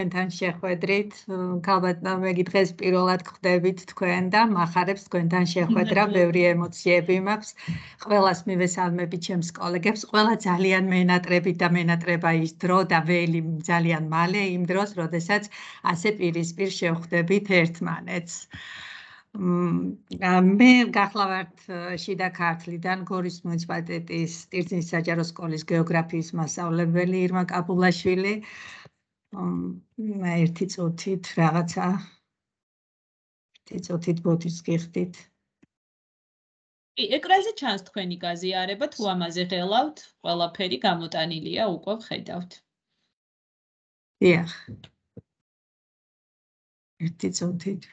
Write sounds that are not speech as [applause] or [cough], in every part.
თქვენთან შეხვედრით. გალბათო მეგი დღეს პირველად გხვდებით თქვენ და מחარებს თქვენთან შეხვედრა, [laughs] ბევრი ემოციები მაქვს. ყველას მივესალმები ჩემს კოლეგებს, ყველა ძალიან მენატრები და მენატრება ის დრო და ველი ძალიან მალე იმ დროს, როდესაც ასე პირისპირ შეხვდებით ერთმანეთს. მ მე გახლავართ შიდა ქართლიდან გორის მუნიციპალიტეტის ტირძინის საჯარო სკოლის გეოგრაფიის მასწავლებელი ირმა კაპულაშვილი. აა ერთი წუთით რაღაცა ერთი წუთით ბოთის გიხდით კი ეკრანზე ჩანს თქვენი გაზიარება თუ ამაზე ღელავთ ყველაფერი გამოტანილია უკვე ხედავთ დიახ ერთი წუთით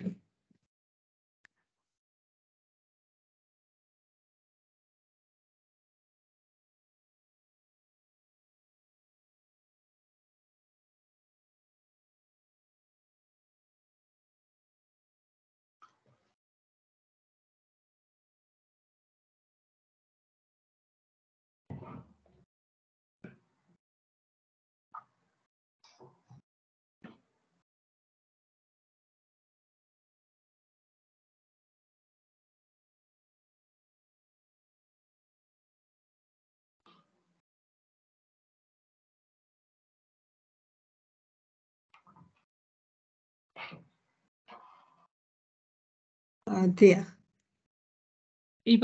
un théâtre. Et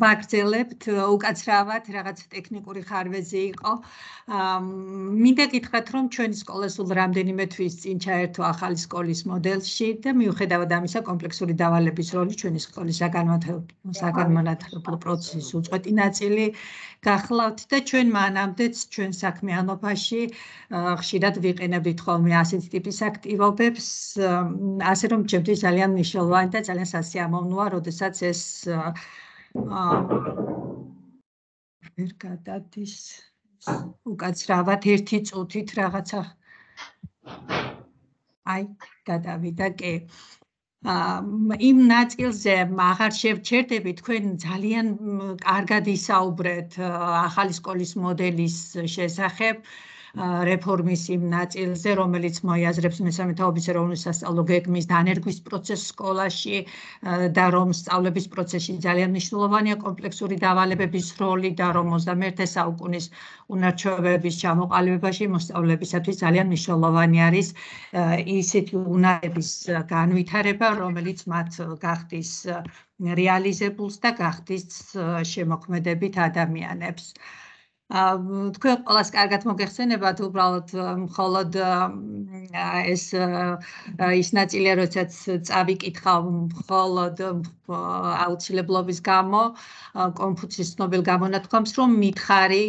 ვაგრძელებთ უკაცრავად რაღაც ტექნიკური ხარვეზი იყო. მინდა გითხრათ რომ ჩვენ სკოლას უ რამდენიმე თვის წინ ჩაერთო ახალი სკოლის მოდელში და მიუხედავად ამისა კომპლექსური დავალების როლი ჩვენი სკოლის საგანმანათლებლო პროცესის უწყვეტი ნაწილი გახლავთ და ჩვენ მანამდეც ჩვენ საქმიანობაში ხშირად ვიყენებით ხოლმე ასეთი ტიპის აქტივობებს, ასე რომ ჩვენთვის ძალიან მნიშვნელოვანი და ძალიან სასიამოვნოა, როდესაც ეს აა ვერ გადადის უკაც რაღაც ერთი წუთით რაღაცა აი გადავიდა კი აა იმ ნაწილზე აღარ შევჩერდები თქვენ ძალიან კარგად ისაუბრეთ ახალი სკოლის მოდელის შესახებ აა რეფორმის იმ ნაწილზე, რომელიც მოიაზრებს მესამეთაობის ეროვნული სასწავლო გეგმის დანერგვის პროცესს სკოლაში და რომ სწავლების პროცესში ძალიან მნიშვნელოვანია კომპლექსური დავალებების როლი და რომ 21 საუკუნის უნარჩვევების ჩამოყალიბებაში მოსწავლეებისათვის ძალიან მნიშვნელოვანი არის ისეთი უნარების განვითარება, რომელიც მათ გახდის რეალიზებულს და გახდის შემოქმედებით ადამიანებს. აა ა თქვენ ყველას კარგად მოგეხსენებათ უბრალოდ მხოლოდ ეს ის ნაწილი როდესაც წავიკითხავ მხოლოდ აუცილებლობის გამო კონფუცის ნობელ გამონათქვამს რომ მითხარი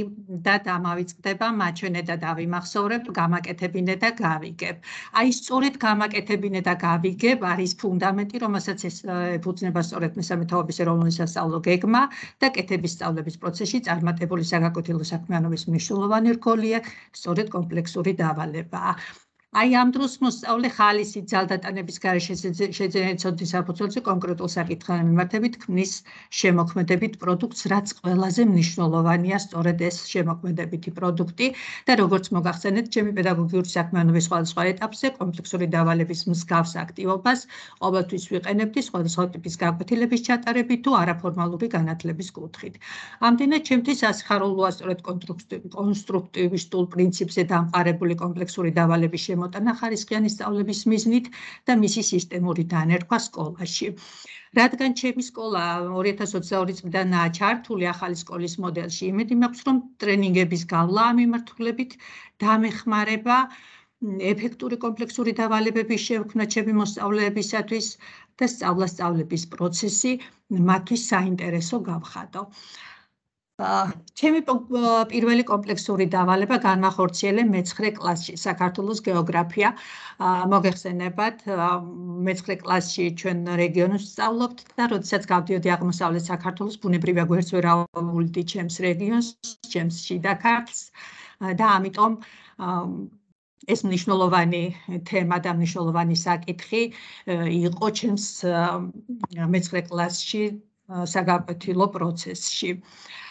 და დამავიწყდება მაჩვენე და დავიმახსოვრებ გამაკეთებინე და გავიგებ აი სწორედ გამაკეთებინე და გავიგებ არის ფუნდამენტი რომელსაც ეს ეფუძნება სწორედ მესამე თაობის ეროვნული სასწავლო გეგმა და კეთების სწავლების პროცესში წარმატებული საგაკეთებელი საქმიანობის მნიშვნელოვანი რგოლია სწორედ კომპლექსური დავალება. აი ამ დროს მოსწავლე ხალისი ძალდატანების გარეშე შეძენეთ ცოდვის საფუძველზე კონკრეტულ საკითხთან მიმართებით ქმნის შემოქმედებით პროდუქტს, რაც ყველაზე მნიშვნელოვანია სწორედ ეს შემოქმედებითი პროდუქტი და როგორც მოგახსენეთ, ჩემი პედაგოგიური საქმიანობის სხვადასხვა ეტაპზე კომპლექსური დავალების მსგავს აქტივობას ყოველთვის ვიყენებდი სხვადასხვა ტიპის გაკვეთილების ჩატარებით თუ არაფორმალური განათლების კუთხით. ამდენად ჩემთვის ასახარულოა სწორედ კონსტრუქტივისტულ პრინციპზე დამყარებული კომპლექსური დავალების შემო მოტანა ხარისხიანი სწავლების მიზნით და მისი სისტემური დანერქვა სკოლაში. რადგან ჩემი სკოლა 2022 წლიდანაა ჩართული ახალი სკოლის მოდელში, იმედი მაქვს, რომ ტრენინგების გავლა ამიმართულებით დამეხმარება ეფექტური კომპლექსური დავალებების შექმნა ჩემი მოსწავლეებისათვის და სწავლასწავლების პროცესი მათთვის საინტერესო გავხადო. ჩემი პირველი კომპლექსური დავალება განმახორციელე მე-9 კლასში საქართველოს გეოგრაფია მოგეხსენებათ მე-9 კლასში ჩვენ რეგიონს სწავლობთ და როდესაც გავდიოდი აღმოსავლეთ საქართველოს ბუნებრივი აგვერცვერაულდი ჩემს რეგიონს ჩემს შიდა ქართლს და ამიტომ ეს მნიშვნელოვანი თემა და მნიშვნელოვანი საკითხი იყო ჩემს მე-9 კლასში საგაკეთილო პროცესში. აა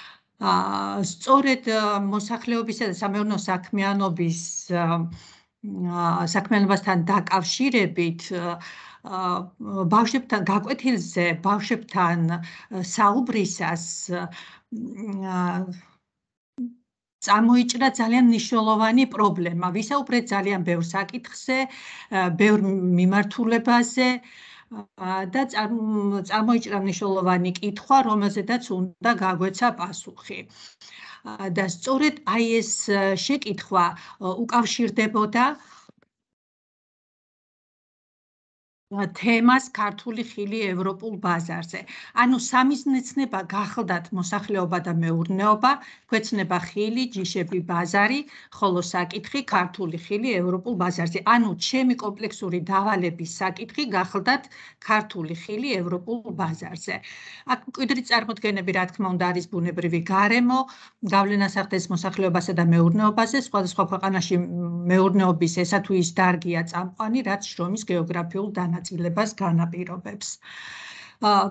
აა სწორედ მოსახლეობისა და სამეურნეო საქმიანობის აა საქმიანობასთან დაკავშირებით აა ბავშვებთან გაკვეთილზე ბავშვებთან საუბრისას წამოიჭრა ძალიან მნიშვნელოვანი პრობლემა. ვისაუბრეთ ძალიან ბევრ საკითხზე, ბევრ მიმართულებაზე, აა და წარმოიჭრა მნიშვნელოვანი კითხვა, რომელზედაც უნდა გაგვეცა პასუხი. და სწორედ აი ეს შეკითხვა უკავშირდებოდა თემას ქართული ხილი ევროპულ ბაზარზე. ანუ სამიზნეცნება გახლდათ მოსახლეობა და მეურნეობა, გვეცნება ხილი, ჯიშები, ბაზარი, ხოლო საკითხი ქართული ხილი ევროპულ ბაზარზე. ანუ ჩემი კომპლექსური დავალების საკითხი გახლდათ ქართული ხილი ევროპულ ბაზარზე. აქ მკვიდრი წარმოდგენები რა თქმა უნდა არის ბუნებრივი გარემო, გავლენას ახდენს მოსახლეობასა და მეურნეობაზე, სხვადასხვა ქვეყანაში მეურნეობის ესა თუ ის დარგია წამყვანი, რაც შრომის გეოგრაფიულ დანა ჩანაწილებას განაპირობებს.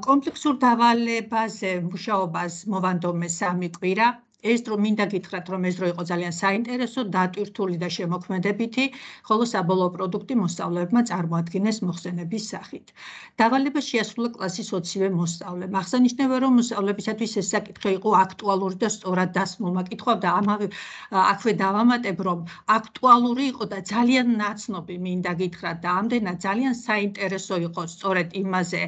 კომპლექსურ დავალებაზე მუშაობას მოვანდომე სამი კვირა, ეს დრო მინდა გითხრათ, რომ ეს დრო იყო ძალიან საინტერესო, დატვირთული და შემოქმედებითი, ხოლო საბოლოო პროდუქტი მოსწავლეებმა წარმოადგენეს მოხსენების სახით. დავალება შეასრულა კლასის 20-ვე მოსწავლემ. აღსანიშნავია, რომ მოსწავლეებისათვის ეს საკითხი იყო აქტუალური და სწორად დასმულმა კითხვა და ამავე აქვე დავამატებ, რომ აქტუალური იყო და ძალიან ნაცნობი მინდა გითხრათ და ამდენად ძალიან საინტერესო იყო სწორედ იმაზე,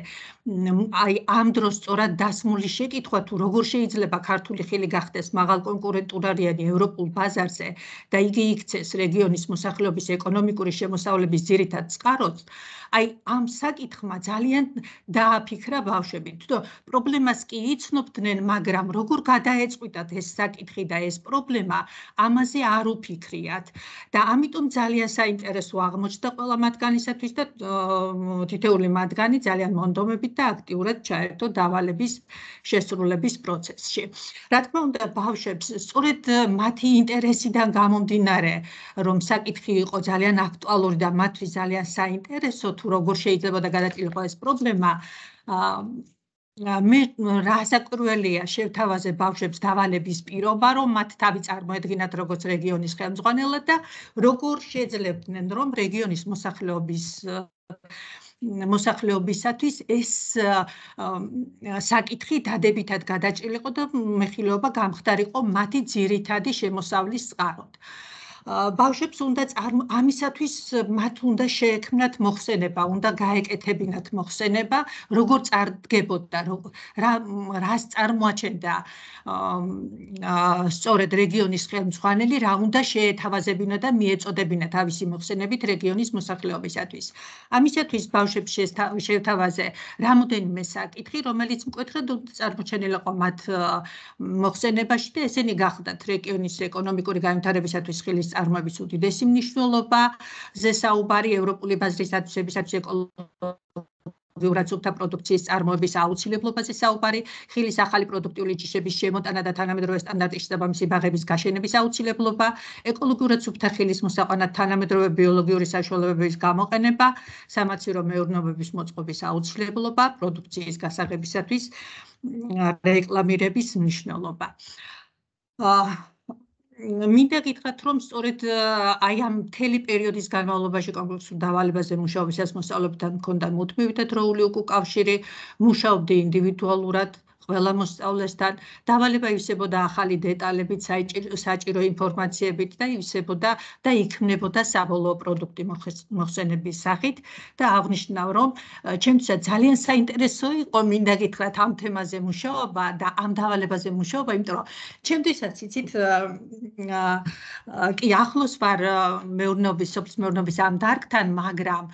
აი ამ დროს სწორად დასმული შეკითხვა თუ როგორ შეიძლება ქართული ხელი გახდეს მაღალ კონკურენტულარიანი ევროპულ ბაზარზე და იგი იქცეს რეგიონის მოსახლეობის ეკონომიკური შემოსავლების ძირითად წყაროს აი ამ საკითხმა ძალიან დააფიქრა ბავშვები თუ პრობლემას კი იცნობდნენ მაგრამ როგორ გადაეწყვიტათ ეს საკითხი და ეს პრობლემა ამაზე არ უფიქრიათ და ამიტომ ძალიან საინტერესო აღმოჩნდა ყველა მათგანისათვის და თითეული მათგანი ძალიან მონდომებით და აქტიურად ჩაერთო დავალების შესრულების პროცესში. რა თქმა უნდა, ბავშვებს სწორედ მათი ინტერესიდან გამომდინარე, რომ საკითხი იყო ძალიან აქტუალური და მათთვის ძალიან საინტერესო თუ როგორ შეიძლება და გადაtildeო ეს პრობლემა, აა მე რასაკვირველია შევთავაზე ბავშვებს დავალების პირობა რომ მათ თავი წარმოედგინათ როგორც რეგიონის ხელმძღვანელად და როგორ შეძლებდნენ რომ რეგიონის მოსახლეობის მოსახლეობისათვის ეს საკითხი დადებითად გადაჭრილიყო და მეხილეობა გამხდარიყო მათი ძირითადი შემოსავლის წყაროდ. ბავშვებს უნდა ამისათვის მათ უნდა შეექმნათ მოხსენება, უნდა გაეკეთებინათ მოხსენება, როგორ წარდგებოდა, რა რას წარმოაჩენდა სწორედ რეგიონის ხელმძღვანელი, რა უნდა შეეთავაზებინა და მიეწოდებინა თავისი მოხსენებით რეგიონის მოსახლეობისათვის. ამისათვის ბავშვებს შეეთავაზე რამოდენიმე საკითხი, რომელიც მკვეთრად წარმოჩენილი იყო მათ მოხსენებაში და ესენი გახდათ რეგიონის ეკონომიკური განვითარებისათვის ხელის წარმოების უდიდესი მნიშვნელობა ზესაუბარი ევროპული ბაზრის დაცვისათვის ევროპულთა პროდუქციის წარმოების აუცილებლობაზე საუბარი, ხილის ახალი პროდუქტიული ჯიშების შემოტანა და თანამედროვე სტანდარტის შესაბამისი ბაღების გაშენების აუცილებლობა, ეკოლოგიურად სუფთა ხილის მოსაყვანად თანამედროვე ბიოლოგიური საშუალებების გამოყენება, სამაცირო მეურნეობების მოწყობის აუცილებლობა, პროდუქციის გასაღებისათვის რეკლამირების მნიშვნელობა. აა მინდა გითხრათ რომ სწორედ აი ამ მთელი პერიოდის განმავლობაში კონკრეტულ დავალებაზე მუშაობისას მოსწავლებთან მქონდა მოთმევით ადროული უკავშირი მუშაობდი ინდივიდუალურად ყველა მოსწავლესთან დავალება ივსებოდა ახალი დეტალებით, საჭირო ინფორმაციებით და ივსებოდა და იქმნებოდა საბოლოო პროდუქტი მოხსენების სახით და აღნიშნავ რომ ჩემთვისაც ძალიან საინტერესო იყო მინდა გითხრათ ამ თემაზე მუშაობა და ამ დავალებაზე მუშაობა, იმიტომ რომ ჩემთვისაც იცით კი ახლოს ვარ მეურნეობის სოფლის მეურნეობის ამ დარგთან, მაგრამ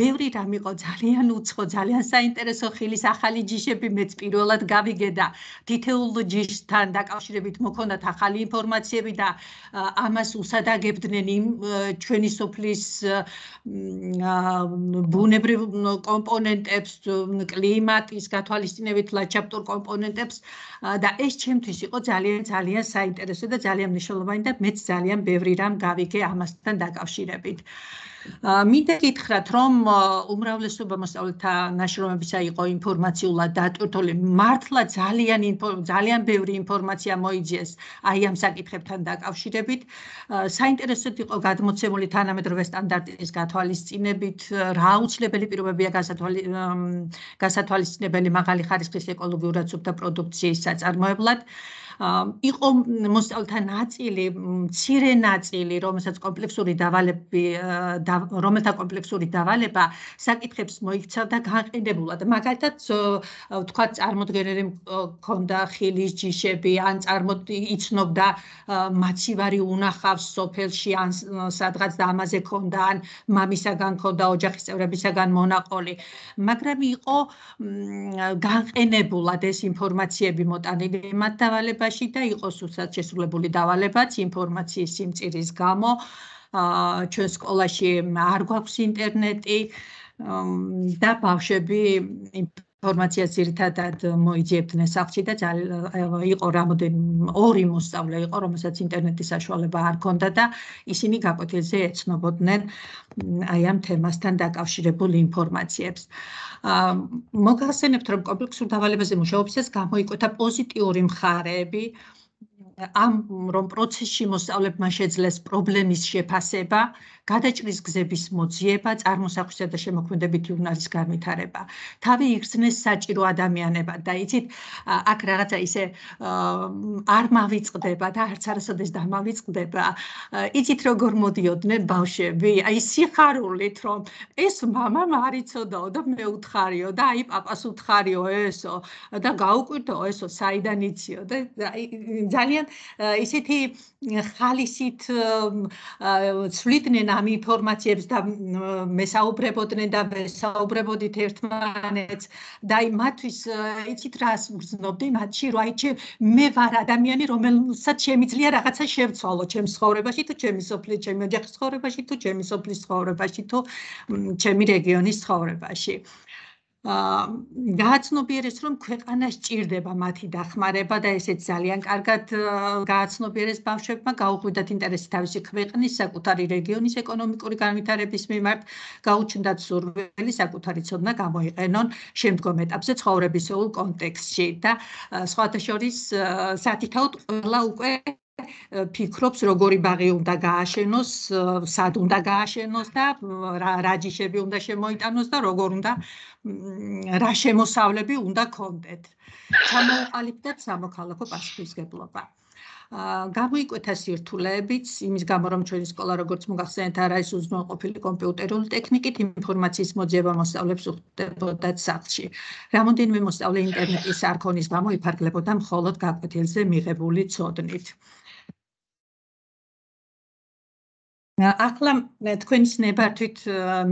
ბევრი რამ იყო ძალიან უცხო, ძალიან საინტერესო ხილის ახალი ჯიშები მეც პირველად გა გავიგე და თითეულ ჯიშთან დაკავშირებით მოქონდათ ახალი ინფორმაციები და ამას უსადაგებდნენ იმ ჩვენი სოფლის ბუნებრივ კომპონენტებს, კლიმატის გათვალისწინებით ლანდშაფტურ კომპონენტებს და ეს ჩემთვის იყო ძალიან ძალიან საინტერესო და ძალიან მნიშვნელოვანი და მეც ძალიან ბევრი რამ გავიგე ამასთან დაკავშირებით. მინდა გითხრათ, რომ უმრავლესობა მოსწავლეთა ნაშრომებისა იყო ინფორმაციულად დატვირთული. მართლა ძალიან ძალიან ბევრი ინფორმაცია მოიძიეს აი ამ საკითხებთან დაკავშირებით. საინტერესოდ იყო გადმოცემული თანამედროვე სტანდარტის გათვალისწინებით, რა უცლებელი პირობებია გასათვალისწინებელი მაღალი ხარისხის ეკოლოგიურად სუფთა პროდუქციის საწარმოებლად. იყო მოსწავლეთა ნაწილი, მცირე ნაწილი, რომელსაც კომპლექსური დავალები რომელთა კომპლექსური დავალება საკითხებს მოიქცავდა განყიდებულად. მაგალითად, თქვა წარმოდგენერი მქონდა ხილის ჯიშები, ან წარმოიცნობდა მაცივარი უნახავს სოფელში, ან სადღაც და ამაზე ქონდა, ან მამისაგან ქონდა ოჯახის წევრებისაგან მონაყოლი. მაგრამ იყო განყენებულად ეს ინფორმაციები მოტანილი მათ დავალებაში ინფორმაციაში და იყოს უცად შესრულებული დავალებაც ინფორმაციის სიმწირის გამო აა ჩვენ სკოლაში არ გვაქვს ინტერნეტი და ბავშვები იმ ფორმაცია ძირითადად მოიძებდნენ სახლში და იყო რამოდენ ორი მოსწავლე იყო, რომელსაც ინტერნეტის საშუალება არ ქონდა და ისინი გაკვეთილზე ეცნობოდნენ აი ამ თემასთან დაკავშირებულ ინფორმაციებს. ა მოგახსენებთ, რომ კომპლექსურ დავალებაზე მუშაობისას გამოიკვეთა პოზიტიური მხარეები ამ რომ პროცესში მოსწავლებმა შეძლეს პრობლემის შეფასება გადაჭრის გზების მოძიება, წარმოსახვისა და შემოქმედებითი უნარის განვითარება. თავი იგრძნეს საჭირო ადამიანებად და იცით, აქ რაღაცა ისე არ მავიწყდება და არც არასოდეს დამავიწყდება. იცით, როგორ მოდიოდნენ ბავშვები, აი სიხარულით, რომ ეს мамам არ იცოდაო და მე უთხარიო და აი papas უთხარიო ესო და გაუკვირდა ესო საიდან იციო და ძალიან ისეთი ხალისით ცვლიდნენ ამ ინფორმაციებს და მესაუბრებოდნენ და ვესაუბრებოდით ერთმანეთს და აი მათთვის იცით რას გძნობდი მათში რომ აი ჩე მე ვარ ადამიანი რომელსაც შემიძლია რაღაცა შევცვალო ჩემს ცხოვრებაში თუ ჩემი სოფლის ჩემი ოჯახის ცხოვრებაში თუ ჩემი სოფლის ცხოვრებაში თუ ჩემი რეგიონის ცხოვრებაში აა გააცნობიერეს რომ ქვეყანას ჭირდება მათი დახმარება და ესეც ძალიან კარგად გააცნობიერეს ბავშვებმა გაუღვიდათ ინტერესი თავისი ქვეყნის საკუთარი რეგიონის ეკონომიკური განვითარების მიმართ გაუჩნდათ სურვილი საკუთარი ცოდნა გამოიყენონ შემდგომ ეტაპზე ცხოვრებისეულ კონტექსში და სხვათა შორის სათითაოდ ყველა უკვე ფიქრობს როგორი ბაღი უნდა გააშენოს, სად უნდა გააშენოს და რა ჯიშები უნდა შემოიტანოს და როგორ უნდა რა შემოსავლები უნდა კონდეთ. ჩამოყალიბდა სამოქალაქო პასუხისგებლობა. ა გამოიკვეთა სირთულეებიც იმის გამო რომ ჩვენი სკოლა როგორც მოგახსენეთ არ არის უზრუნველყოფილი კომპიუტერული ტექნიკით ინფორმაციის მოძიება მოსწავლებს უხდებოდა სახლში. რამოდენიმე მოსწავლე ინტერნეტის არქონის გამო იფარგლებოდა მხოლოდ გაკვეთილზე მიღებული ცოდნით. ახლა თქვენს ნებართვით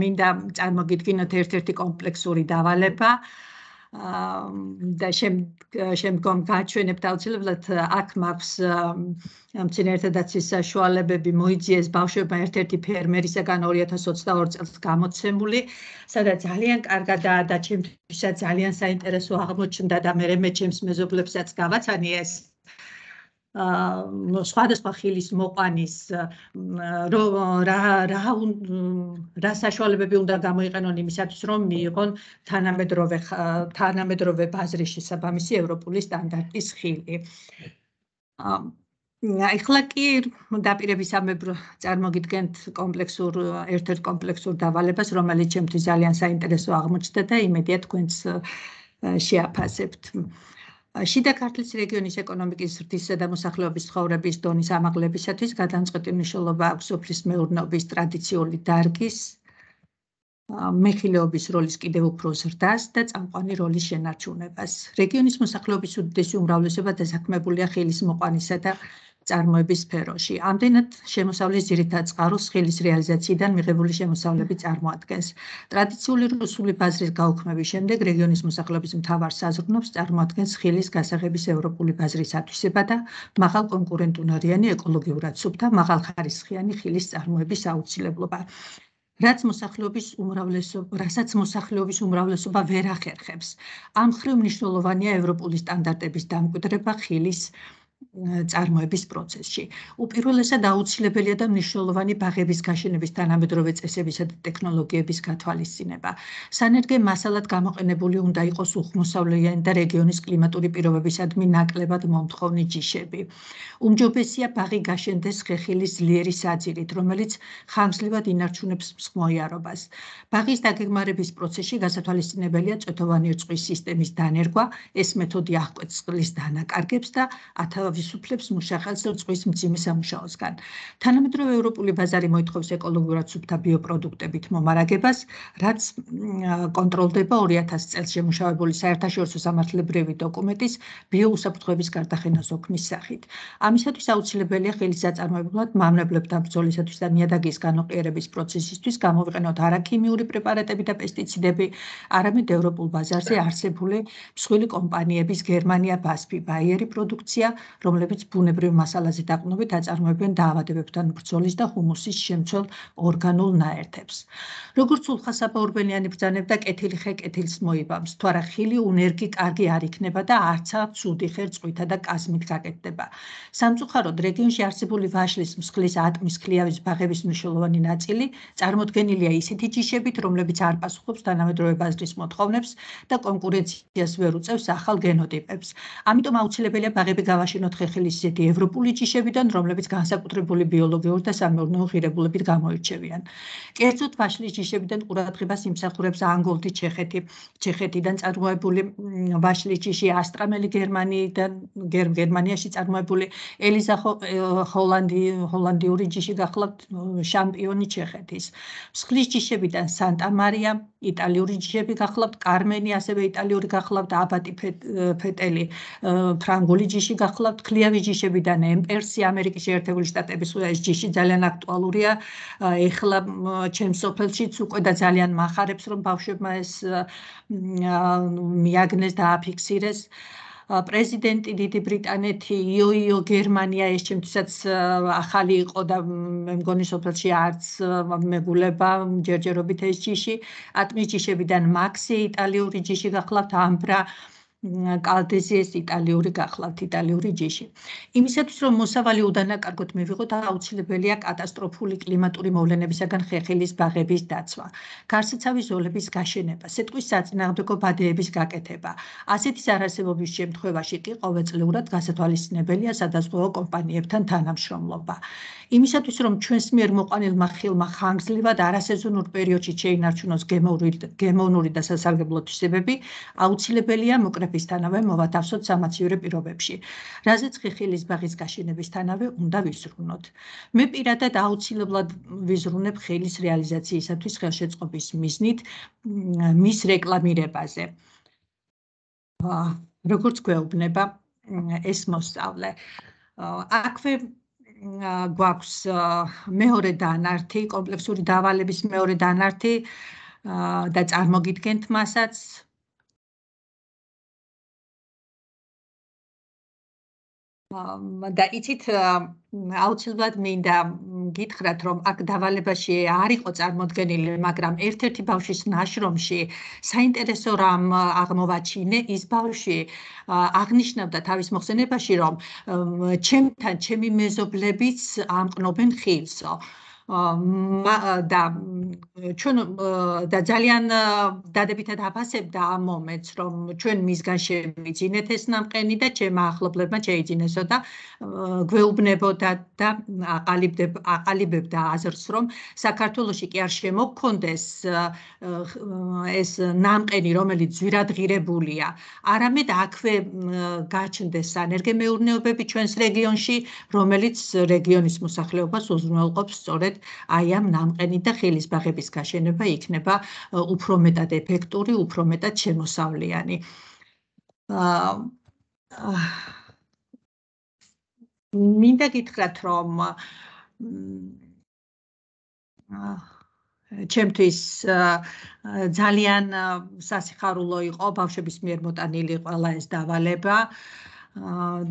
მინდა წარმოგიდგინოთ ერთ-ერთი კომპლექსური დავალება და შემდგომ გაჩვენებთ აუცილებლად აქ მაქვს მცენარეთაცის საშუალებები მოიძიეს ბავშვებმა ერთ-ერთი ფერმერისაგან 2022 წელს გამოცემული სადაც ძალიან კარგადაა და ჩემთვისაც ძალიან საინტერესო აღმოჩნდა და მე მე ჩემს მეზობლებსაც გავაცანი ეს სხვადასხვა ხილის მოყანის რა რა რა საშუალებები უნდა გამოიყენონ იმისათვის რომ მიიღონ თანამედროვე თანამედროვე ბაზრის შესაბამისი ევროპული სტანდარტის ხილი. ახლა კი დაპირებისამებრ წარმოგიდგენთ კომპლექსურ ერთ-ერთ კომპლექსურ დავალებას, რომელიც ჩემთვის ძალიან საინტერესო აღმოჩნდა და იმედია თქვენც შეაფასებთ. აა შიდა ქართლის რეგიონის ეკონომიკის ზრდისა და მოსახლეობის ცხოვრების დონის ამაღლებისათვის გადამწყვეტი მნიშვნელობა აქვს სოფლის მეურნეობის ტრადიციული დარგის მეხილეობის როლის კიდევ უფრო ზრდას და წამყვანი როლის შენარჩუნებას. რეგიონის მოსახლეობის უდიდესი უმრავლესობა დასაქმებულია ხილის მოყვანისა და წარმოების სფეროში. ამდენად შემოსავლის ძირითად წყაროს ხელის რეალიზაციიდან მიღებული შემოსავლები წარმოადგენს. ტრადიციული რუსული ბაზრის გაუქმების შემდეგ რეგიონის მოსახლეობის მთავარ საზრდოს წარმოადგენს ხელის გასაღების ევროპული ბაზრის ათვისება და მაღალ კონკურენტუნარიანი ეკოლოგიურად სუფთა მაღალხარისხიანი ხელის წარმოების აუცილებლობა. რაც მოსახლეობის უმრავლესობა, რასაც მოსახლეობის უმრავლესობა ვერ ახერხებს. ამ ხრივ მნიშვნელოვანია ევროპული სტანდარტების დამკვიდრება ხილის წარმოების პროცესში. უპირველესად აუცილებელია და მნიშვნელოვანი ბაღების გაშენების თანამედროვე წესებისა და ტექნოლოგიების გათვალისწინება. სანერგე მასალად გამოყენებული უნდა იყოს უხმოსავლიანი და რეგიონის კლიმატური პირობებისადმი ნაკლებად მომთხოვნი ჯიშები. უმჯობესია ბაღი გაშენდეს ხეხილის ძლიერი საძირით, რომელიც ხამსლივად ინარჩუნებს მსხმოიარობას. ბაღის დაგეგმარების პროცესში გასათვალისწინებელია წეთოვანი რწყვის სისტემის დანერგვა, ეს მეთოდი აღკვეცლის დანაკარგებს და ათავის გათავისუფლებს მუშახელს წვის მძიმე სამუშაოსგან. თანამედროვე ევროპული ბაზარი მოითხოვს ეკოლოგურად სუფთა ბიოპროდუქტებით მომარაგებას, რაც კონტროლდება 2000 წელს შემუშავებული საერთაშორისო სამართლებრივი დოკუმენტის ბიოუსაფრთხოების გარდახენას ოქმის სახით. ამისათვის აუცილებელია ხელისაწარმოებლად მამრებლებთან ბრძოლისათვის და ნიადაგის განოპირების პროცესისთვის გამოვიყენოთ არაქიმიური პრეპარატები და პესტიციდები, არამედ ევროპულ ბაზარზე არსებული მსხვილი კომპანიების გერმანია ბასფი ბაიერი პროდუქცია, რო რომლებიც ბუნებრივ მასალაზე დაყრდნობით აწარმოებენ დაავადებებთან ბრძოლის და ჰუმუსის შემცველ ორგანულ ნაერთებს. როგორც ულხასაბა ორბენიანი ბრძანებდა კეთილი ხე კეთილს მოიბამს, თუ არა ხილი უნერგი კარგი არ იქნება და არცა ცუდი ხერ წვითა და კაზმით გაკეთდება. სამწუხაროდ რეგიონში არსებული ვაშლის მსხლის ატმის კლიავის ბაღების მნიშვნელოვანი ნაწილი წარმოქმნილია ისეთი ჯიშებით, რომლებიც არ პასუხობს თანამედროვე ბაზრის მოთხოვნებს და კონკურენციას ვერ უწევს ახალ გენოტიპებს. ამიტომ აუცილებელია ბაღები გავაშენოთ ხეხილის ისეთი ევროპული ჯიშებიდან, რომლებიც განსაკუთრებული ბიოლოგიური და სამეურნეო ღირებულებით გამოირჩევიან. კერძოდ, ვაშლის ჯიშებიდან ყურადღებას იმსახურებს ანგოლდი ჩეხეთი, ჩეხეთიდან წარმოებული ვაშლის ჯიში ასტრამელი გერმანიიდან, გერმანიაში წარმოებული ელიზა ჰოლანდი ჰოლანდიური ჯიში გახლავთ შამპიონი ჩეხეთის. მსხლის ჯიშებიდან სანტა მარია იტალიური ჯიშები გახლავთ კარმენი, ასევე იტალიური გახლავთ აბატი ფეტელი, ფრანგული ჯიში გახლავთ ფლიავი ჯიშები და ნემპერსი ამერიკის შეერთებული შტატების ეს ჯიში ძალიან აქტუალურია ეხლა ჩემ სოფელშიც უკვე და ძალიან מחარებს რომ ბავშვებმა ეს მიაგნეს და აფიქსირეს პრეზიდენტი დიდი ბრიტანეთი იოიო გერმანია ეს ჩემთვისაც ახალი იყო და მე მგონი სოფელში არც მეგულება ჯერჯერობით ეს ჯიში ატმის ჯიშებიდან მაქსი იტალიური ჯიში გახლავთ ამბრა კალდეზიეს იტალიური გახლავთ იტალიური ჯიში. იმისათვის რომ მოსავალი უდანაკარგოდ მივიღოთ, აუცილებელია კატასტროფული კლიმატური მოვლენებისგან ხეხილის ბაღების დაცვა, გარსიცავი ზოლების გაშენება, სეტყვის საწინააღმდეგო ბადეების გაკეთება. ასეთი არასებობის შემთხვევაში კი ყოველწლიურად გასათვალისწინებელია სადაზღვეო კომპანიებთან თანამშრომლობა. იმისათვის რომ ჩვენს მიერ მოყანილმა ხილმა ხანგრძლივად არასეზონურ პერიოდში შეინარჩუნოს გემოვნური გემოვნური და სასარგებლო თვისებები, აუცილებელია მოკრეფისთანავე მოვათავსოთ სამაციურე პირობებში. რაზეც ხილის ბაღის გაშენებისთანავე უნდა ვისრუნოთ. მე პირადად აუცილებლად ვიზრუნებ ხილის რეალიზაციისათვის ხელშეწყობის მიზნით მის რეკლამირებაზე. როგორც გვეუბნება ეს მოსწავლე აქვე გვაქვს მეორე დანარტი, კომპლექსური დავალების მეორე დანარტი და წარმოგიდგენთ მასაც და იცით აუცილებლად მინდა გითხრათ რომ აქ დავალებაში არ იყო წარმოდგენილი მაგრამ ერთ-ერთი ბავშვის ნაშრომში საინტერესო რამ აღმოვაჩინე ის ბავშვი აღნიშნავდა თავის მოხსენებაში რომ ჩემთან ჩემი მეზობლებიც ამყნობენ ხილსო და ჩვენ და ძალიან დადებითად აფასებდა ამ მომენტს რომ ჩვენ მისგან შევიძინეთ ეს ნამყენი და ჩემმა ახლობლებმა შეიძინესო და გვეუბნებოდა და აყალიბდებ აყალიბებდა აზრს რომ საქართველოსი კი არ შემოგochondes ეს ნამყენი რომელიც ძვირადღირებულია არამედ აქვე გაჩნდეს ენერგემეურნეობები ჩვენს რეგიონში რომელიც რეგიონის მოსახლეობას უზრუნველყოფს სწორედ აი ამ ნამყენი და ხილის ბაღების გაშენება იქნება უფრო მეტად ეფექტური, უფრო მეტად შემოსავლიანი. აა მინდა გითხრათ, რომ აა ჩემთვის ძალიან სასიხარულო იყო ბავშვების მიერ მოტანილი ყველა ეს დავალება.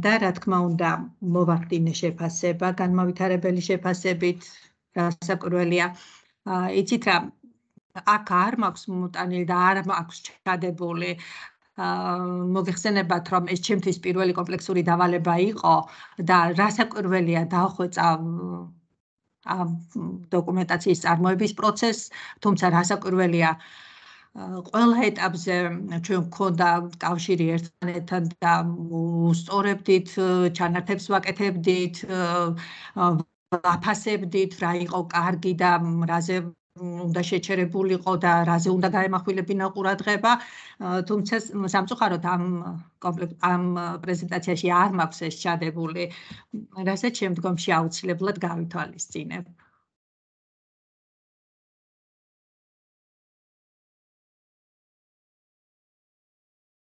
და რა თქმა უნდა მოვახდინე შეფასება განმავითარებელი შეფასებით გასაკვირველია. იცით რა აქ არ მაქვს მუტანილი და არ მაქვს ჩადებული აა მოგეხსენებათ რომ ეს ჩემთვის პირველი კომპლექსური დავალება იყო და გასაკვირველია დახვეწა ამ დოკუმენტაციის წარმოების პროცესს, თუმცა გასაკვირველია ყველა ეტაპზე ჩვენ გქონდა კავშირი ერთმანეთთან და უსწორებდით, ჩანართებს ვაკეთებდით, ვაფასებდით, რა იყო კარგი და რაზე უნდა შეჩერებულიყო და რაზე უნდა გაემახვილებინა ყურადღება. თუმცა სამწუხაროდ ამ კომპლექტ ამ პრეზენტაციაში არ მაქვს ეს ჩადებული. რასაც შემდგომში აუცილებლად გავითვალისწინებ.